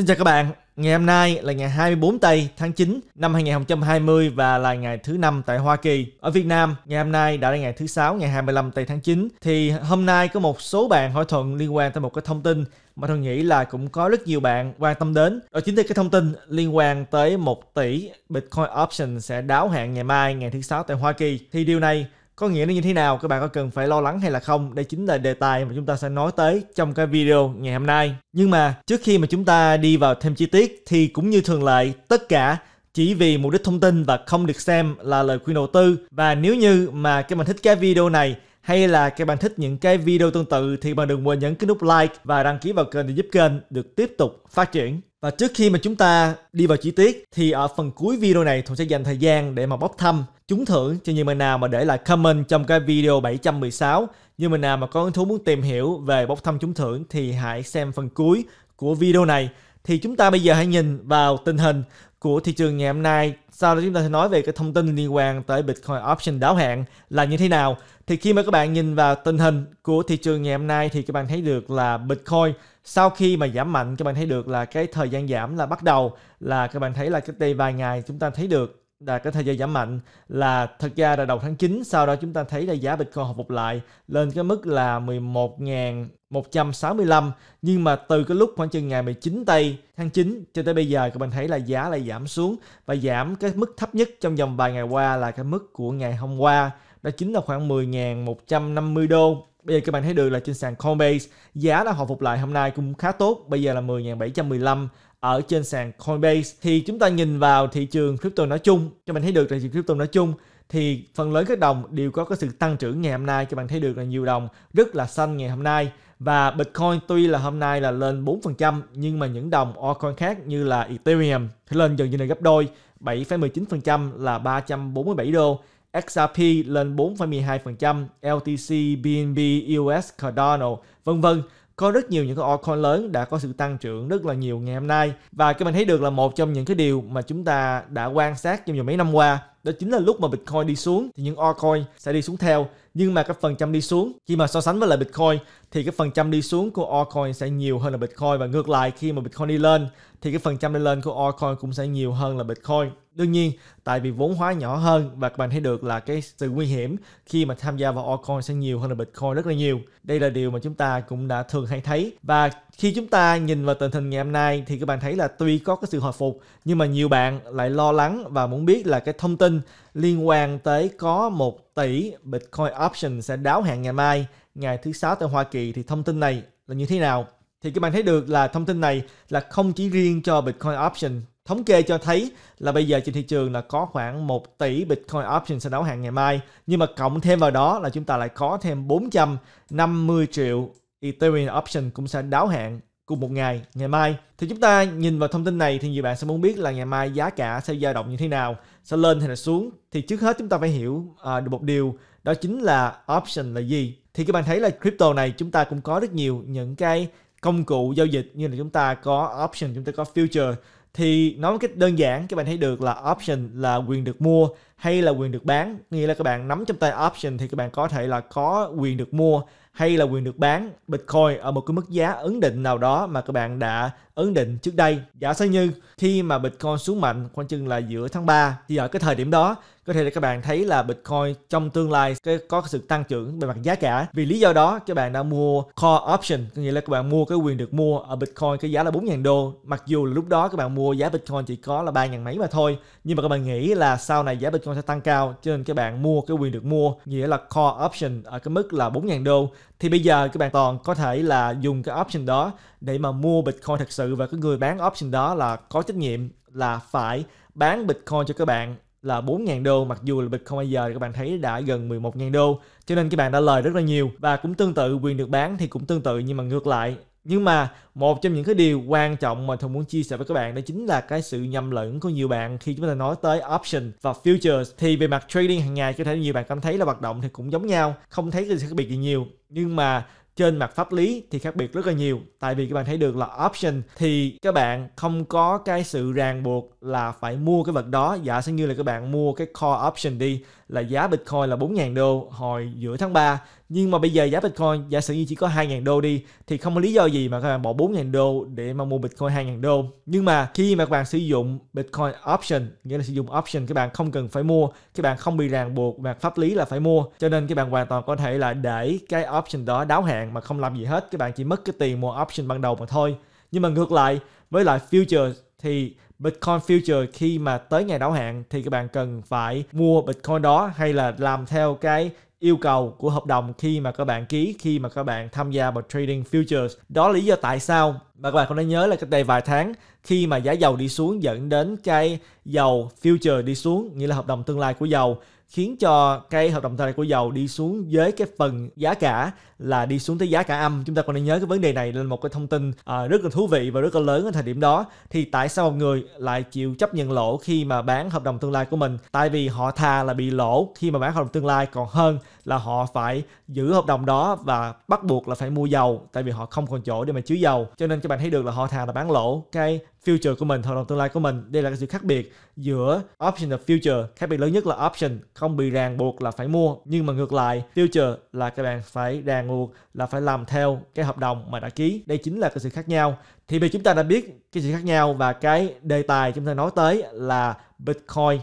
Xin chào các bạn, ngày hôm nay là ngày 24 tây tháng 9 năm 2020 và là ngày thứ năm tại Hoa Kỳ. Ở Việt Nam, ngày hôm nay đã là ngày thứ sáu ngày 25 tây tháng 9 thì hôm nay có một số bạn hỏi thuận liên quan tới một cái thông tin mà tôi nghĩ là cũng có rất nhiều bạn quan tâm đến. Đó chính là cái thông tin liên quan tới 1 tỷ Bitcoin option sẽ đáo hạn ngày mai ngày thứ sáu tại Hoa Kỳ. Thì điều này có nghĩa nó như thế nào các bạn có cần phải lo lắng hay là không đây chính là đề tài mà chúng ta sẽ nói tới trong cái video ngày hôm nay nhưng mà trước khi mà chúng ta đi vào thêm chi tiết thì cũng như thường lệ tất cả chỉ vì mục đích thông tin và không được xem là lời khuyên đầu tư và nếu như mà các bạn thích cái video này hay là các bạn thích những cái video tương tự thì bạn đừng quên nhấn cái nút like và đăng ký vào kênh để giúp kênh được tiếp tục phát triển và trước khi mà chúng ta đi vào chi tiết thì ở phần cuối video này Thuận sẽ dành thời gian để mà bóc thăm trúng thưởng cho những người nào mà để lại comment trong cái video 716. Như mình nào mà có hứng thú muốn tìm hiểu về bóc thăm trúng thưởng thì hãy xem phần cuối của video này. Thì chúng ta bây giờ hãy nhìn vào tình hình của thị trường ngày hôm nay sau đó chúng ta sẽ nói về cái thông tin liên quan tới Bitcoin option đáo hạn là như thế nào thì khi mà các bạn nhìn vào tình hình của thị trường ngày hôm nay thì các bạn thấy được là Bitcoin sau khi mà giảm mạnh các bạn thấy được là cái thời gian giảm là bắt đầu là các bạn thấy là cách đây vài ngày chúng ta thấy được là cái thời gian giảm mạnh là thật ra là đầu tháng 9 sau đó chúng ta thấy là giá Bitcoin hồi phục lại lên cái mức là 11.165 nhưng mà từ cái lúc khoảng chừng ngày 19 tây tháng 9 cho tới bây giờ các bạn thấy là giá lại giảm xuống và giảm cái mức thấp nhất trong vòng vài ngày qua là cái mức của ngày hôm qua đó chính là khoảng 10.150 đô Bây giờ các bạn thấy được là trên sàn Coinbase giá đã hồi phục lại hôm nay cũng khá tốt. Bây giờ là 10.715 ở trên sàn Coinbase thì chúng ta nhìn vào thị trường crypto nói chung cho mình thấy được là thị trường crypto nói chung thì phần lớn các đồng đều có cái sự tăng trưởng ngày hôm nay cho bạn thấy được là nhiều đồng rất là xanh ngày hôm nay và Bitcoin tuy là hôm nay là lên 4% nhưng mà những đồng altcoin khác như là Ethereum thì lên dần dần gấp đôi 7,19% là 347 đô XRP lên 4,12%, LTC, BNB, EOS, Cardano, vân vân có rất nhiều những cái altcoin lớn đã có sự tăng trưởng rất là nhiều ngày hôm nay và các bạn thấy được là một trong những cái điều mà chúng ta đã quan sát trong nhiều mấy năm qua đó chính là lúc mà Bitcoin đi xuống thì những altcoin sẽ đi xuống theo nhưng mà cái phần trăm đi xuống khi mà so sánh với lại Bitcoin thì cái phần trăm đi xuống của altcoin sẽ nhiều hơn là Bitcoin và ngược lại khi mà Bitcoin đi lên thì cái phần trăm đi lên của altcoin cũng sẽ nhiều hơn là Bitcoin. Đương nhiên, tại vì vốn hóa nhỏ hơn và các bạn thấy được là cái sự nguy hiểm khi mà tham gia vào altcoin sẽ nhiều hơn là Bitcoin rất là nhiều. Đây là điều mà chúng ta cũng đã thường hay thấy. Và khi chúng ta nhìn vào tình hình ngày hôm nay thì các bạn thấy là tuy có cái sự hồi phục nhưng mà nhiều bạn lại lo lắng và muốn biết là cái thông tin Minh liên quan tới có 1 tỷ Bitcoin option sẽ đáo hạn ngày mai, ngày thứ sáu tại Hoa Kỳ thì thông tin này là như thế nào? Thì các bạn thấy được là thông tin này là không chỉ riêng cho Bitcoin option Thống kê cho thấy là bây giờ trên thị trường là có khoảng 1 tỷ Bitcoin option sẽ đáo hạn ngày mai. Nhưng mà cộng thêm vào đó là chúng ta lại có thêm 450 triệu Ethereum option cũng sẽ đáo hạn cùng một ngày ngày mai thì chúng ta nhìn vào thông tin này thì nhiều bạn sẽ muốn biết là ngày mai giá cả sẽ dao động như thế nào sẽ lên hay là xuống thì trước hết chúng ta phải hiểu à, được một điều đó chính là option là gì thì các bạn thấy là crypto này chúng ta cũng có rất nhiều những cái công cụ giao dịch như là chúng ta có option chúng ta có future thì nói một cách đơn giản các bạn thấy được là option là quyền được mua hay là quyền được bán nghĩa là các bạn nắm trong tay option thì các bạn có thể là có quyền được mua hay là quyền được bán Bitcoin ở một cái mức giá ấn định nào đó mà các bạn đã ấn định trước đây. Giả sử như khi mà Bitcoin xuống mạnh khoảng chừng là giữa tháng 3 thì ở cái thời điểm đó có thể là các bạn thấy là Bitcoin trong tương lai có sự tăng trưởng về mặt giá cả. Vì lý do đó các bạn đã mua call option, có nghĩa là các bạn mua cái quyền được mua ở Bitcoin cái giá là 4.000 đô. Mặc dù lúc đó các bạn mua giá Bitcoin chỉ có là 3.000 mấy mà thôi, nhưng mà các bạn nghĩ là sau này giá Bitcoin nó sẽ tăng cao cho nên các bạn mua cái quyền được mua nghĩa là call option ở cái mức là 4.000 đô thì bây giờ các bạn toàn có thể là dùng cái option đó để mà mua Bitcoin thật sự và cái người bán option đó là có trách nhiệm là phải bán Bitcoin cho các bạn là 4.000 đô mặc dù là Bitcoin bây giờ các bạn thấy đã gần 11.000 đô cho nên các bạn đã lời rất là nhiều và cũng tương tự quyền được bán thì cũng tương tự nhưng mà ngược lại nhưng mà một trong những cái điều quan trọng mà Thùng muốn chia sẻ với các bạn đó chính là cái sự nhầm lẫn của nhiều bạn khi chúng ta nói tới option và futures thì về mặt trading hàng ngày có thể nhiều bạn cảm thấy là hoạt động thì cũng giống nhau không thấy cái sự khác biệt gì nhiều nhưng mà trên mặt pháp lý thì khác biệt rất là nhiều tại vì các bạn thấy được là option thì các bạn không có cái sự ràng buộc là phải mua cái vật đó giả sử như là các bạn mua cái call option đi là giá Bitcoin là 4.000 đô hồi giữa tháng 3 nhưng mà bây giờ giá Bitcoin giả sử như chỉ có 2.000 đô đi thì không có lý do gì mà các bạn bỏ 4.000 đô để mà mua Bitcoin 2.000 đô nhưng mà khi mà các bạn sử dụng Bitcoin option nghĩa là sử dụng option các bạn không cần phải mua các bạn không bị ràng buộc và pháp lý là phải mua cho nên các bạn hoàn toàn có thể là để cái option đó đáo hạn mà không làm gì hết các bạn chỉ mất cái tiền mua option ban đầu mà thôi nhưng mà ngược lại với lại future thì Bitcoin future khi mà tới ngày đáo hạn thì các bạn cần phải mua Bitcoin đó hay là làm theo cái yêu cầu của hợp đồng khi mà các bạn ký khi mà các bạn tham gia vào trading futures đó là lý do tại sao mà các bạn cũng đã nhớ là cách đây vài tháng khi mà giá dầu đi xuống dẫn đến cái dầu future đi xuống nghĩa là hợp đồng tương lai của dầu khiến cho cái hợp đồng thương này của dầu đi xuống với cái phần giá cả là đi xuống tới giá cả âm chúng ta còn nên nhớ cái vấn đề này là một cái thông tin à, rất là thú vị và rất là lớn ở thời điểm đó thì tại sao một người lại chịu chấp nhận lỗ khi mà bán hợp đồng tương lai của mình tại vì họ thà là bị lỗ khi mà bán hợp đồng tương lai còn hơn là họ phải giữ hợp đồng đó và bắt buộc là phải mua dầu tại vì họ không còn chỗ để mà chứa dầu cho nên các bạn thấy được là họ thà là bán lỗ cái future của mình, hợp đồng tương lai của mình. Đây là cái sự khác biệt giữa option và future. Khác biệt lớn nhất là option không bị ràng buộc là phải mua, nhưng mà ngược lại future là các bạn phải ràng buộc là phải làm theo cái hợp đồng mà đã ký. Đây chính là cái sự khác nhau. Thì bây chúng ta đã biết cái sự khác nhau và cái đề tài chúng ta nói tới là Bitcoin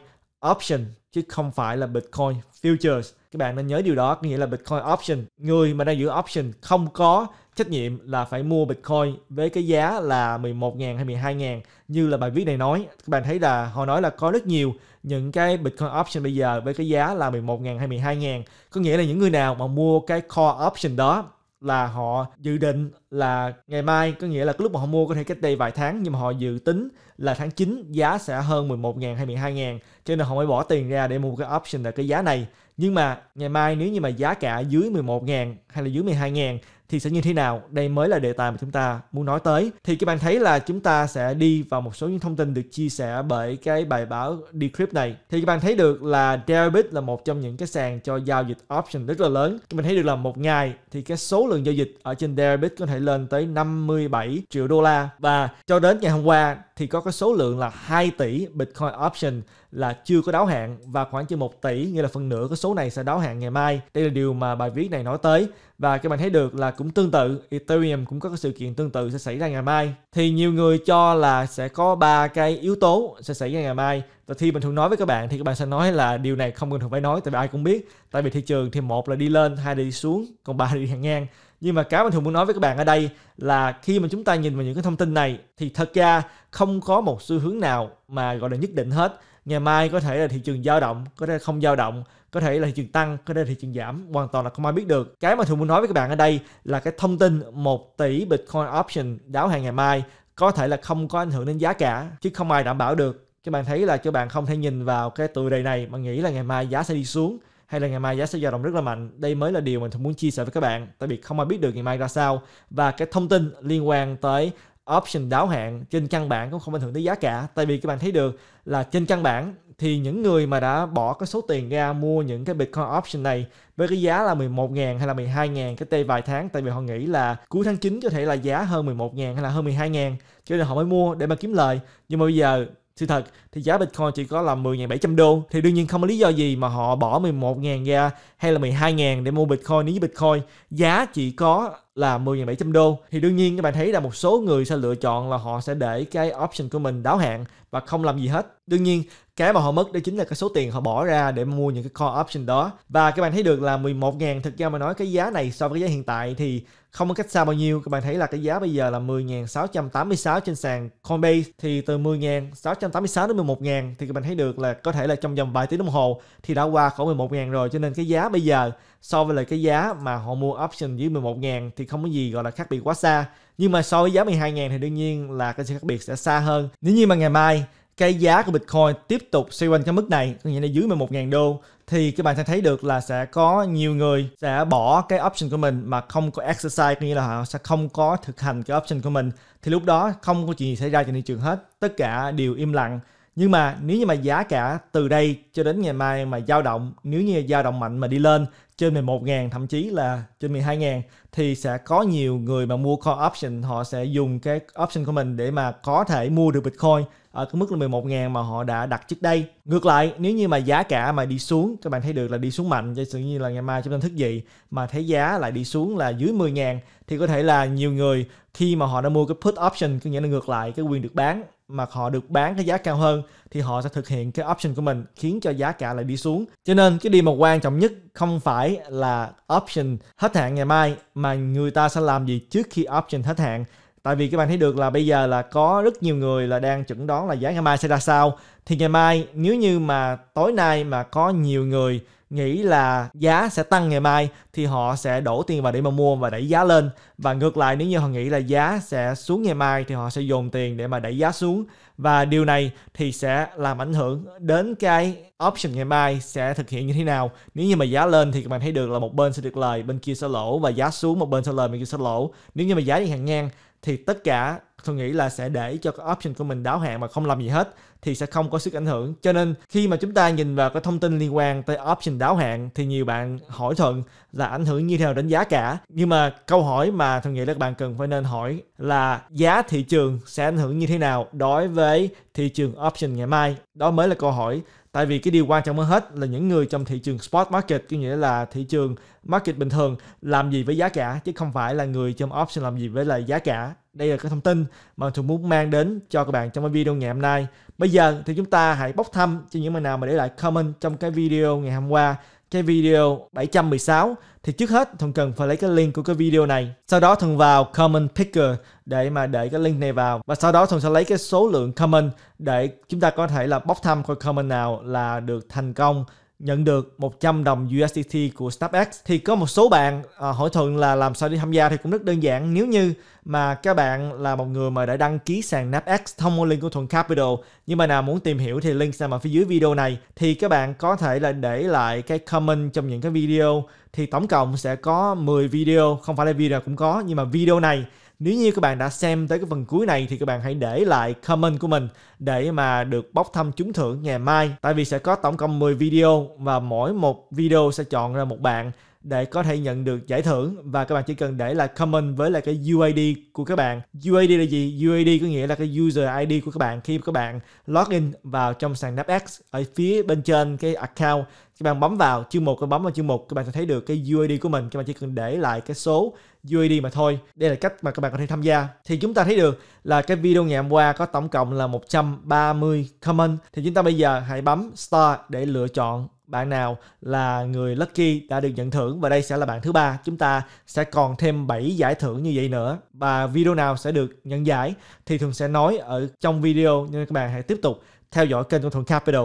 option chứ không phải là Bitcoin futures. Các bạn nên nhớ điều đó, có nghĩa là Bitcoin option. Người mà đang giữ option không có trách nhiệm là phải mua Bitcoin với cái giá là 11.000 hay 12.000 như là bài viết này nói. Các bạn thấy là họ nói là có rất nhiều những cái Bitcoin option bây giờ với cái giá là 11.000 hay 12.000. Có nghĩa là những người nào mà mua cái core option đó là họ dự định là ngày mai có nghĩa là cái lúc mà họ mua có thể cách đây vài tháng nhưng mà họ dự tính là tháng 9 giá sẽ hơn 11.000 hay 12.000 cho nên họ mới bỏ tiền ra để mua cái option là cái giá này nhưng mà ngày mai nếu như mà giá cả dưới 11.000 hay là dưới 12.000 thì sẽ như thế nào đây mới là đề tài mà chúng ta muốn nói tới thì các bạn thấy là chúng ta sẽ đi vào một số những thông tin được chia sẻ bởi cái bài báo Decrypt này thì các bạn thấy được là Deribit là một trong những cái sàn cho giao dịch option rất là lớn các bạn thấy được là một ngày thì cái số lượng giao dịch ở trên Deribit có thể lên tới 57 triệu đô la và cho đến ngày hôm qua thì có cái số lượng là 2 tỷ Bitcoin option là chưa có đáo hạn và khoảng chừng 1 tỷ nghĩa là phần nửa cái số này sẽ đáo hạn ngày mai. Đây là điều mà bài viết này nói tới và các bạn thấy được là cũng tương tự Ethereum cũng có cái sự kiện tương tự sẽ xảy ra ngày mai. Thì nhiều người cho là sẽ có ba cái yếu tố sẽ xảy ra ngày mai. Và khi mình thường nói với các bạn thì các bạn sẽ nói là điều này không cần phải nói tại vì ai cũng biết. Tại vì thị trường thì một là đi lên, hai là đi xuống, còn ba là đi hàng ngang nhưng mà cái mình thường muốn nói với các bạn ở đây là khi mà chúng ta nhìn vào những cái thông tin này thì thật ra không có một xu hướng nào mà gọi là nhất định hết ngày mai có thể là thị trường dao động có thể là không dao động có thể là thị trường tăng có thể là thị trường giảm hoàn toàn là không ai biết được cái mà thường muốn nói với các bạn ở đây là cái thông tin 1 tỷ bitcoin option đáo hàng ngày mai có thể là không có ảnh hưởng đến giá cả chứ không ai đảm bảo được các bạn thấy là các bạn không thể nhìn vào cái tựa đề này mà nghĩ là ngày mai giá sẽ đi xuống hay là ngày mai giá sẽ dao động rất là mạnh đây mới là điều mình muốn chia sẻ với các bạn tại vì không ai biết được ngày mai ra sao và cái thông tin liên quan tới option đáo hạn trên căn bản cũng không ảnh hưởng tới giá cả tại vì các bạn thấy được là trên căn bản thì những người mà đã bỏ cái số tiền ra mua những cái Bitcoin option này với cái giá là 11.000 hay là 12.000 cái tê vài tháng tại vì họ nghĩ là cuối tháng 9 có thể là giá hơn 11.000 hay là hơn 12.000 cho nên họ mới mua để mà kiếm lời nhưng mà bây giờ sự thật thì giá Bitcoin chỉ có là 10.700 đô thì đương nhiên không có lý do gì mà họ bỏ 11.000 ra hay là 12.000 để mua Bitcoin nếu như Bitcoin giá chỉ có là 10.700 đô thì đương nhiên các bạn thấy là một số người sẽ lựa chọn là họ sẽ để cái option của mình đáo hạn và không làm gì hết. Đương nhiên cái mà họ mất đó chính là cái số tiền họ bỏ ra để mua những cái call option đó. Và các bạn thấy được là 11.000 thực ra mà nói cái giá này so với cái giá hiện tại thì không có cách xa bao nhiêu. Các bạn thấy là cái giá bây giờ là 10.686 trên sàn Coinbase thì từ 10.686 đến 11.000 thì các bạn thấy được là có thể là trong vòng vài tiếng đồng hồ thì đã qua khỏi 11.000 rồi cho nên cái giá bây giờ so với lại cái giá mà họ mua option dưới 11 ngàn thì không có gì gọi là khác biệt quá xa. Nhưng mà so với giá 12 ngàn thì đương nhiên là cái sự khác biệt sẽ xa hơn. Nếu như mà ngày mai cái giá của Bitcoin tiếp tục xoay quanh cái mức này, có nghĩa là dưới 11.000 đô thì các bạn sẽ thấy được là sẽ có nhiều người sẽ bỏ cái option của mình mà không có exercise, có nghĩa là họ sẽ không có thực hành cái option của mình thì lúc đó không có chuyện gì xảy ra trên thị trường hết, tất cả đều im lặng. Nhưng mà nếu như mà giá cả từ đây cho đến ngày mai mà dao động, nếu như dao động mạnh mà đi lên trên 11 ngàn thậm chí là trên 12 ngàn thì sẽ có nhiều người mà mua call option họ sẽ dùng cái option của mình để mà có thể mua được Bitcoin ở cái mức là 11 ngàn mà họ đã đặt trước đây. Ngược lại, nếu như mà giá cả mà đi xuống, các bạn thấy được là đi xuống mạnh, giả sử như là ngày mai chúng ta thức dậy mà thấy giá lại đi xuống là dưới 10 ngàn thì có thể là nhiều người khi mà họ đã mua cái put option, có nghĩa là ngược lại cái quyền được bán mà họ được bán cái giá cao hơn thì họ sẽ thực hiện cái option của mình khiến cho giá cả lại đi xuống. Cho nên cái điều mà quan trọng nhất không phải là option hết hạn ngày mai mà mà người ta sẽ làm gì trước khi option hết hạn tại vì các bạn thấy được là bây giờ là có rất nhiều người là đang chuẩn đoán là giá ngày mai sẽ ra sao thì ngày mai nếu như mà tối nay mà có nhiều người nghĩ là giá sẽ tăng ngày mai thì họ sẽ đổ tiền vào để mà mua và đẩy giá lên và ngược lại nếu như họ nghĩ là giá sẽ xuống ngày mai thì họ sẽ dồn tiền để mà đẩy giá xuống và điều này thì sẽ làm ảnh hưởng đến cái option ngày mai sẽ thực hiện như thế nào nếu như mà giá lên thì các bạn thấy được là một bên sẽ được lời bên kia sẽ lỗ và giá xuống một bên sẽ lời bên kia sẽ lỗ nếu như mà giá đi hàng ngang thì tất cả tôi nghĩ là sẽ để cho cái option của mình đáo hạn mà không làm gì hết thì sẽ không có sức ảnh hưởng cho nên khi mà chúng ta nhìn vào cái thông tin liên quan tới option đáo hạn thì nhiều bạn hỏi thuận là ảnh hưởng như thế nào đến giá cả nhưng mà câu hỏi mà tôi nghĩ là các bạn cần phải nên hỏi là giá thị trường sẽ ảnh hưởng như thế nào đối với thị trường option ngày mai đó mới là câu hỏi tại vì cái điều quan trọng hơn hết là những người trong thị trường spot market có nghĩa là thị trường market bình thường làm gì với giá cả chứ không phải là người trong option làm gì với lại giá cả đây là cái thông tin mà tôi muốn mang đến cho các bạn trong cái video ngày hôm nay bây giờ thì chúng ta hãy bóc thăm cho những bạn nào mà để lại comment trong cái video ngày hôm qua cái video 716 thì trước hết Thuận cần phải lấy cái link của cái video này. Sau đó Thuận vào comment picker để mà để cái link này vào. Và sau đó Thuận sẽ lấy cái số lượng comment để chúng ta có thể là bóc thăm coi comment nào là được thành công nhận được 100 đồng USDT của StubX thì có một số bạn à, hỏi thuận là làm sao để tham gia thì cũng rất đơn giản nếu như mà các bạn là một người mà đã đăng ký sàn NAPX thông qua link của Thuận Capital nhưng mà nào muốn tìm hiểu thì link nằm ở phía dưới video này thì các bạn có thể là để lại cái comment trong những cái video thì tổng cộng sẽ có 10 video không phải là video cũng có nhưng mà video này nếu như các bạn đã xem tới cái phần cuối này thì các bạn hãy để lại comment của mình để mà được bốc thăm trúng thưởng ngày mai. Tại vì sẽ có tổng cộng 10 video và mỗi một video sẽ chọn ra một bạn để có thể nhận được giải thưởng và các bạn chỉ cần để lại comment với lại cái UID của các bạn. UID là gì? UID có nghĩa là cái user ID của các bạn khi các bạn login vào trong sàn DAPX ở phía bên trên cái account các bạn bấm vào chương một các bấm vào chương một các bạn sẽ thấy được cái UID của mình các bạn chỉ cần để lại cái số UAD mà thôi. Đây là cách mà các bạn có thể tham gia. Thì chúng ta thấy được là cái video ngày hôm qua có tổng cộng là 130 comment. Thì chúng ta bây giờ hãy bấm Star để lựa chọn bạn nào là người lucky đã được nhận thưởng và đây sẽ là bạn thứ ba chúng ta sẽ còn thêm 7 giải thưởng như vậy nữa và video nào sẽ được nhận giải thì thường sẽ nói ở trong video nên các bạn hãy tiếp tục theo dõi kênh của Thuận Capital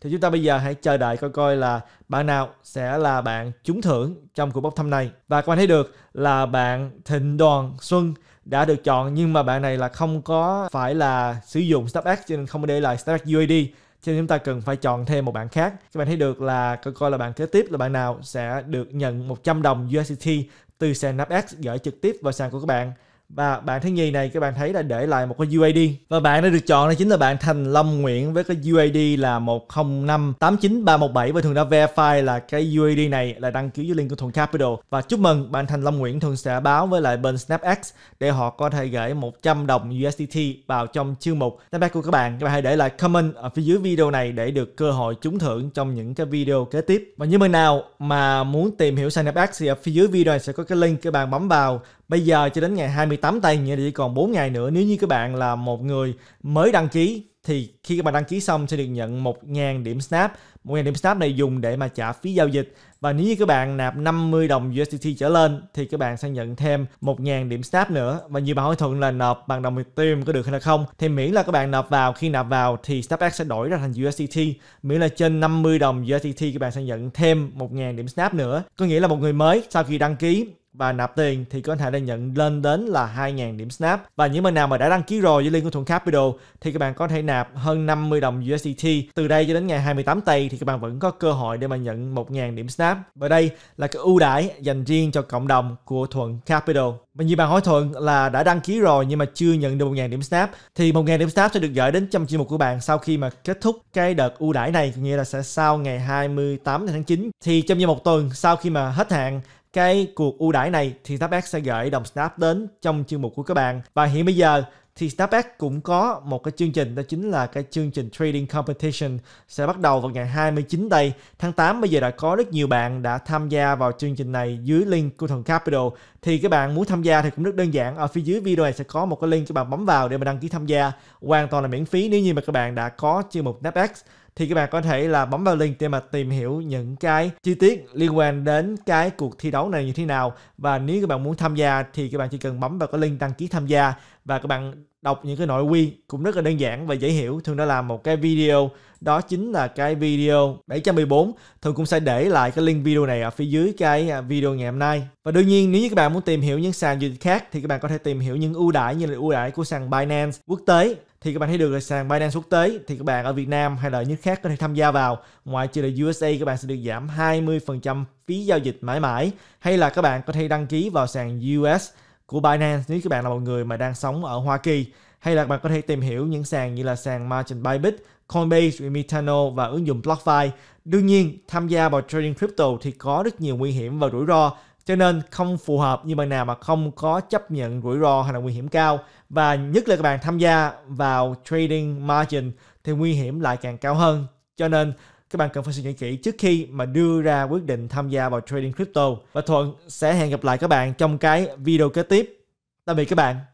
thì chúng ta bây giờ hãy chờ đợi coi coi là bạn nào sẽ là bạn trúng thưởng trong cuộc bốc thăm này. Và các bạn thấy được là bạn Thịnh Đoàn Xuân đã được chọn nhưng mà bạn này là không có phải là sử dụng StubX cho nên không có để lại StubX UID cho nên chúng ta cần phải chọn thêm một bạn khác. Các bạn thấy được là coi coi là bạn kế tiếp là bạn nào sẽ được nhận 100 đồng USDT từ sàn NAPX gửi trực tiếp vào sàn của các bạn và bạn thứ nhì này các bạn thấy là để lại một cái UAD và bạn đã được chọn đó chính là bạn Thành Long Nguyễn với cái UAD là 1058937 và thường đã verify là cái UAD này là đăng ký dưới link của Thuận Capital và chúc mừng bạn Thành Long Nguyễn thường sẽ báo với lại bên SnapX để họ có thể gửi 100 đồng USDT vào trong chương mục snapback của các bạn các bạn hãy để lại comment ở phía dưới video này để được cơ hội trúng thưởng trong những cái video kế tiếp và như mình nào mà muốn tìm hiểu SnapX thì ở phía dưới video này sẽ có cái link các bạn bấm vào Bây giờ cho đến ngày 28 tây nghĩa là chỉ còn 4 ngày nữa. Nếu như các bạn là một người mới đăng ký thì khi các bạn đăng ký xong sẽ được nhận 1.000 điểm Snap. 1.000 điểm Snap này dùng để mà trả phí giao dịch. Và nếu như các bạn nạp 50 đồng USDT trở lên thì các bạn sẽ nhận thêm 1.000 điểm Snap nữa. Và nhiều bạn hỏi thuận là nộp bằng đồng Ethereum có được hay là không. Thì miễn là các bạn nộp vào, khi nạp vào thì SnapX sẽ đổi ra thành USDT. Miễn là trên 50 đồng USDT các bạn sẽ nhận thêm 1.000 điểm Snap nữa. Có nghĩa là một người mới sau khi đăng ký và nạp tiền thì có thể là nhận lên đến là 2.000 điểm Snap. Và những bạn nào mà đã đăng ký rồi với liên của Thuận Capital thì các bạn có thể nạp hơn 50 đồng USDT. Từ đây cho đến ngày 28 tây thì các bạn vẫn có cơ hội để mà nhận 1.000 điểm Snap. Và đây là cái ưu đãi dành riêng cho cộng đồng của Thuận Capital. Và như bạn hỏi Thuận là đã đăng ký rồi nhưng mà chưa nhận được 1.000 điểm Snap thì 1.000 điểm Snap sẽ được gửi đến trong chuyên mục của bạn sau khi mà kết thúc cái đợt ưu đãi này nghĩa là sẽ sau ngày 28 tháng 9 thì trong vòng một tuần sau khi mà hết hạn cái cuộc ưu đãi này thì SnapX sẽ gửi đồng Snap đến trong chương mục của các bạn. Và hiện bây giờ thì SnapX cũng có một cái chương trình đó chính là cái chương trình Trading Competition sẽ bắt đầu vào ngày 29 đây tháng 8 bây giờ đã có rất nhiều bạn đã tham gia vào chương trình này dưới link của Thần Capital thì các bạn muốn tham gia thì cũng rất đơn giản ở phía dưới video này sẽ có một cái link các bạn bấm vào để mà đăng ký tham gia hoàn toàn là miễn phí nếu như mà các bạn đã có chương mục SnapX thì các bạn có thể là bấm vào link để mà tìm hiểu những cái chi tiết liên quan đến cái cuộc thi đấu này như thế nào và nếu các bạn muốn tham gia thì các bạn chỉ cần bấm vào cái link đăng ký tham gia và các bạn đọc những cái nội quy cũng rất là đơn giản và dễ hiểu thường đó là một cái video đó chính là cái video 714 thường cũng sẽ để lại cái link video này ở phía dưới cái à, video ngày hôm nay và đương nhiên nếu như các bạn muốn tìm hiểu những sàn giao dịch khác thì các bạn có thể tìm hiểu những ưu đãi như là ưu đãi của sàn Binance quốc tế thì các bạn thấy được là sàn Binance quốc tế thì các bạn ở Việt Nam hay là những khác có thể tham gia vào. ngoài trừ là USA các bạn sẽ được giảm 20% phí giao dịch mãi mãi hay là các bạn có thể đăng ký vào sàn US của Binance nếu các bạn là một người mà đang sống ở Hoa Kỳ hay là bạn có thể tìm hiểu những sàn như là sàn Margin Bybit, Coinbase, Remitano và ứng dụng BlockFi. Đương nhiên, tham gia vào trading crypto thì có rất nhiều nguy hiểm và rủi ro cho nên không phù hợp như bạn nào mà không có chấp nhận rủi ro hay là nguy hiểm cao và nhất là các bạn tham gia vào trading margin thì nguy hiểm lại càng cao hơn cho nên các bạn cần phải suy nghĩ kỹ trước khi mà đưa ra quyết định tham gia vào trading crypto và thuận sẽ hẹn gặp lại các bạn trong cái video kế tiếp tạm biệt các bạn